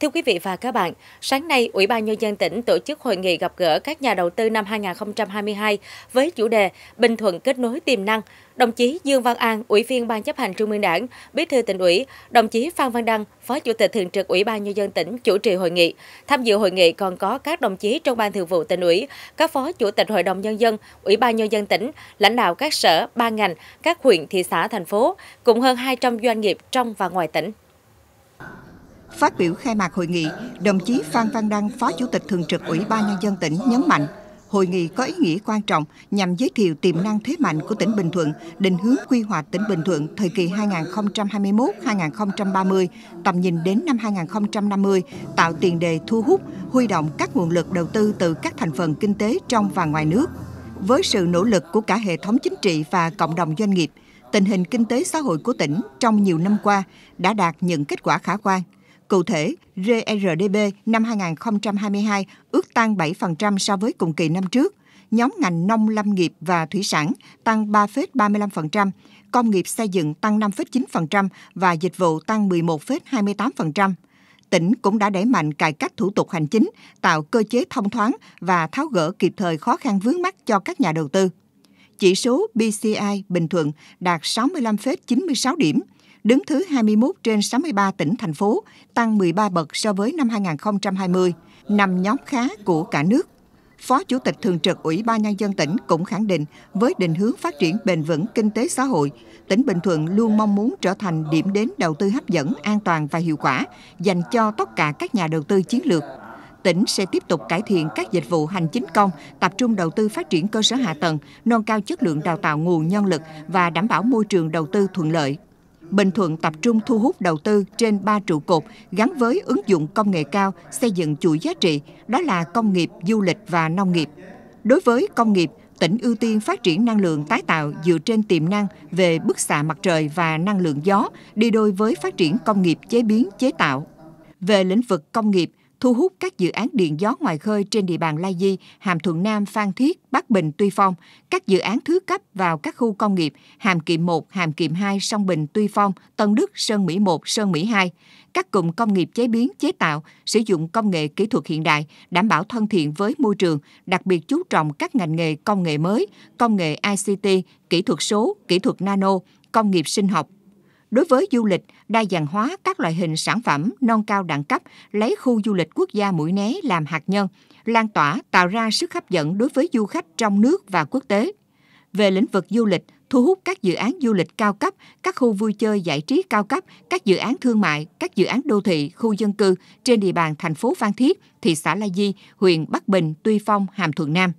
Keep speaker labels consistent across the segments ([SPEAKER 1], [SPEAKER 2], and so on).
[SPEAKER 1] Thưa quý vị và các bạn, sáng nay, Ủy ban Nhân dân tỉnh tổ chức hội nghị gặp gỡ các nhà đầu tư năm 2022 với chủ đề Bình Thuận kết nối tiềm năng. Đồng chí Dương Văn An, Ủy viên Ban chấp hành Trung ương Đảng, Bí thư tỉnh ủy, đồng chí Phan Văn Đăng, Phó Chủ tịch Thường trực Ủy ban Nhân dân tỉnh chủ trì hội nghị. Tham dự hội nghị còn có các đồng chí trong Ban thường vụ tỉnh ủy, các Phó Chủ tịch Hội đồng Nhân dân, Ủy ban Nhân dân tỉnh, lãnh đạo các sở, ban ngành, các huyện, thị xã, thành phố, cùng hơn 200 doanh nghiệp trong và ngoài tỉnh.
[SPEAKER 2] Phát biểu khai mạc hội nghị, đồng chí Phan Văn Đăng, Phó Chủ tịch Thường trực Ủy ban Nhân dân tỉnh nhấn mạnh, hội nghị có ý nghĩa quan trọng nhằm giới thiệu tiềm năng thế mạnh của tỉnh Bình Thuận, định hướng quy hoạch tỉnh Bình Thuận thời kỳ 2021-2030, tầm nhìn đến năm 2050, tạo tiền đề thu hút, huy động các nguồn lực đầu tư từ các thành phần kinh tế trong và ngoài nước. Với sự nỗ lực của cả hệ thống chính trị và cộng đồng doanh nghiệp, tình hình kinh tế xã hội của tỉnh trong nhiều năm qua đã đạt những kết quả khả quan – Cụ thể, GRDP năm 2022 ước tăng 7% so với cùng kỳ năm trước. Nhóm ngành nông lâm nghiệp và thủy sản tăng 3,35%, công nghiệp xây dựng tăng 5,9% và dịch vụ tăng 11,28%. Tỉnh cũng đã đẩy mạnh cải cách thủ tục hành chính, tạo cơ chế thông thoáng và tháo gỡ kịp thời khó khăn vướng mắt cho các nhà đầu tư. Chỉ số BCI Bình Thuận đạt 65,96 điểm – đứng thứ 21 trên 63 tỉnh, thành phố, tăng 13 bậc so với năm 2020, nằm nhóm khá của cả nước. Phó Chủ tịch Thường trực Ủy ban Nhân dân tỉnh cũng khẳng định với định hướng phát triển bền vững kinh tế xã hội, tỉnh Bình Thuận luôn mong muốn trở thành điểm đến đầu tư hấp dẫn, an toàn và hiệu quả dành cho tất cả các nhà đầu tư chiến lược. Tỉnh sẽ tiếp tục cải thiện các dịch vụ hành chính công, tập trung đầu tư phát triển cơ sở hạ tầng, nâng cao chất lượng đào tạo nguồn nhân lực và đảm bảo môi trường đầu tư thuận lợi. Bình Thuận tập trung thu hút đầu tư trên ba trụ cột gắn với ứng dụng công nghệ cao, xây dựng chuỗi giá trị, đó là công nghiệp, du lịch và nông nghiệp. Đối với công nghiệp, tỉnh ưu tiên phát triển năng lượng tái tạo dựa trên tiềm năng về bức xạ mặt trời và năng lượng gió, đi đôi với phát triển công nghiệp chế biến chế tạo. Về lĩnh vực công nghiệp, thu hút các dự án điện gió ngoài khơi trên địa bàn Lai Di, Hàm Thuận Nam, Phan Thiết, Bắc Bình, Tuy Phong, các dự án thứ cấp vào các khu công nghiệp Hàm Kiệm 1, Hàm Kiệm 2, Sông Bình, Tuy Phong, Tân Đức, Sơn Mỹ 1, Sơn Mỹ 2, các cụm công nghiệp chế biến, chế tạo, sử dụng công nghệ kỹ thuật hiện đại, đảm bảo thân thiện với môi trường, đặc biệt chú trọng các ngành nghề công nghệ mới, công nghệ ICT, kỹ thuật số, kỹ thuật nano, công nghiệp sinh học, đối với du lịch, đa dạng hóa các loại hình sản phẩm nâng cao đẳng cấp, lấy khu du lịch quốc gia Mũi Né làm hạt nhân, lan tỏa tạo ra sức hấp dẫn đối với du khách trong nước và quốc tế. Về lĩnh vực du lịch, thu hút các dự án du lịch cao cấp, các khu vui chơi giải trí cao cấp, các dự án thương mại, các dự án đô thị, khu dân cư trên địa bàn thành phố Phan Thiết, thị xã La Di, huyện Bắc Bình, Tuy Phong, Hàm Thuận Nam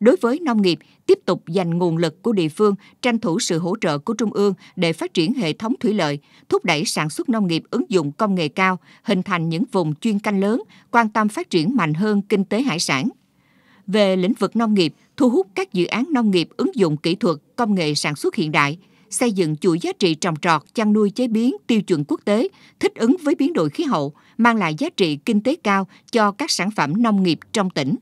[SPEAKER 2] đối với nông nghiệp, tiếp tục dành nguồn lực của địa phương, tranh thủ sự hỗ trợ của Trung ương để phát triển hệ thống thủy lợi, thúc đẩy sản xuất nông nghiệp ứng dụng công nghệ cao, hình thành những vùng chuyên canh lớn, quan tâm phát triển mạnh hơn kinh tế hải sản. Về lĩnh vực nông nghiệp, thu hút các dự án nông nghiệp ứng dụng kỹ thuật, công nghệ sản xuất hiện đại, xây dựng chuỗi giá trị trồng trọt, chăn nuôi chế biến tiêu chuẩn quốc tế, thích ứng với biến đổi khí hậu, mang lại giá trị kinh tế cao cho các sản phẩm nông nghiệp trong tỉnh.